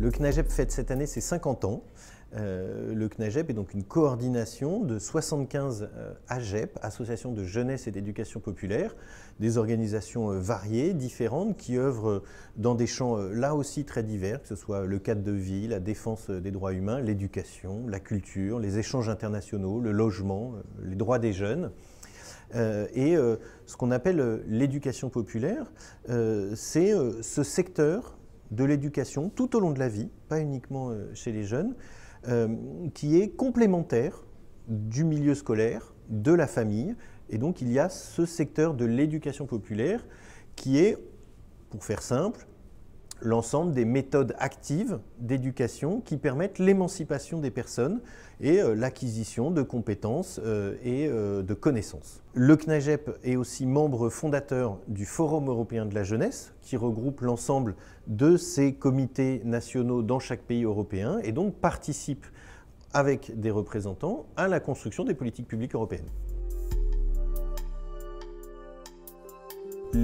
le CNAGEP fête cette année ses 50 ans. Euh, le CNAGEP est donc une coordination de 75 euh, AGEP, associations de jeunesse et d'éducation populaire, des organisations euh, variées, différentes, qui œuvrent dans des champs là aussi très divers, que ce soit le cadre de vie, la défense des droits humains, l'éducation, la culture, les échanges internationaux, le logement, les droits des jeunes. et ce qu'on appelle l'éducation populaire, c'est ce secteur de l'éducation tout au long de la vie, pas uniquement euh, chez les jeunes, euh, qui est complémentaire du milieu scolaire, de la famille. Et donc il y a ce secteur de l'éducation populaire qui est, pour faire simple, l'ensemble des méthodes actives d'éducation qui permettent l'émancipation des personnes et euh, l'acquisition de compétences euh, et euh, de connaissances. Le CNAGEP est aussi membre fondateur du Forum européen de la jeunesse qui regroupe l'ensemble de ces comités nationaux dans chaque pays européen et donc participe avec des représentants à la construction des politiques publiques européennes.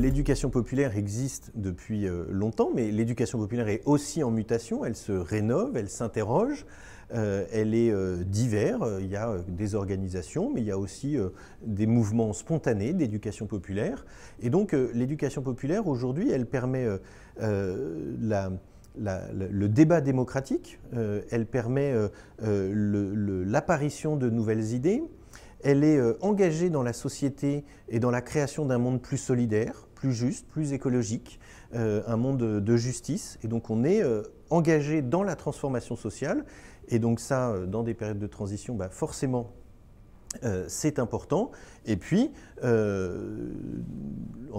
L'éducation populaire existe depuis euh, longtemps, mais l'éducation populaire est aussi en mutation, elle se rénove, elle s'interroge, euh, elle est diverse. Euh, divers, il y a des organisations, mais il y a aussi des mouvements spontanés d'éducation populaire. Et donc l'éducation populaire, aujourd'hui, elle permet le, débat démocratique, elle permet l'apparition de nouvelles idées, elle est euh, engagée dans la société et dans la création d'un monde plus solidaire, plus juste, plus écologique, euh, un monde de justice. Et donc on est euh, engagé dans la transformation sociale. Et donc ça, dans des périodes de transition, bah, forcément, c'est important. Et puis, en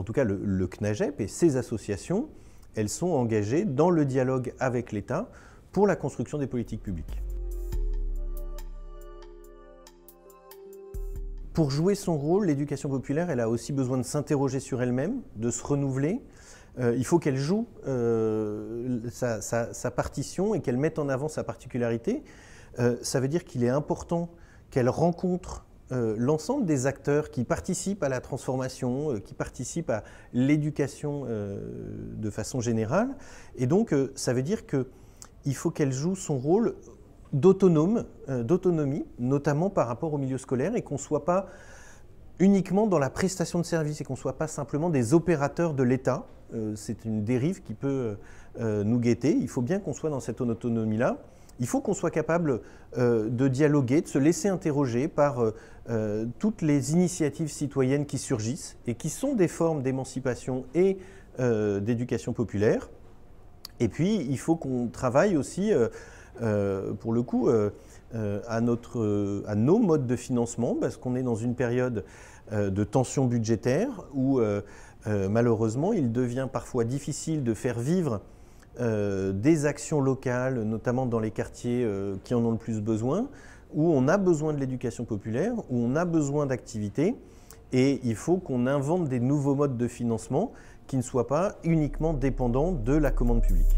tout cas, le, le, CNAGEP et ses associations, elles sont engagées dans le dialogue avec l'État pour la construction des politiques publiques. pour jouer son rôle, l'éducation populaire, elle a aussi besoin de s'interroger sur elle-même, de se renouveler. Euh, il faut qu'elle joue euh, sa, partition et qu'elle mette en avant sa particularité. Euh, ça veut dire qu'il est important qu'elle rencontre l'ensemble des acteurs qui participent à la transformation, qui participent à l'éducation de façon générale. Et donc, ça veut dire qu'il faut qu'elle joue son rôle euh, d'autonomie, notamment par rapport au milieu scolaire, et qu'on ne soit pas uniquement dans la prestation de services et qu'on ne soit pas simplement des opérateurs de l'État. Euh, c'est une dérive qui peut euh, nous guetter. Il faut bien qu'on soit dans cette autonomie-là. Il faut qu'on soit capable de dialoguer, de se laisser interroger par toutes les initiatives citoyennes qui surgissent et qui sont des formes d'émancipation et d'éducation populaire. Et puis, il faut qu'on travaille aussi euh, pour le coup, euh, euh, à, nos modes de financement, parce qu'on est dans une période de tension budgétaire où, malheureusement, il devient parfois difficile de faire vivre des actions locales, notamment dans les quartiers qui en ont le plus besoin, où on a besoin de l'éducation populaire, où on a besoin d'activités, et il faut qu'on invente des nouveaux modes de financement qui ne soient pas uniquement dépendants de la commande publique.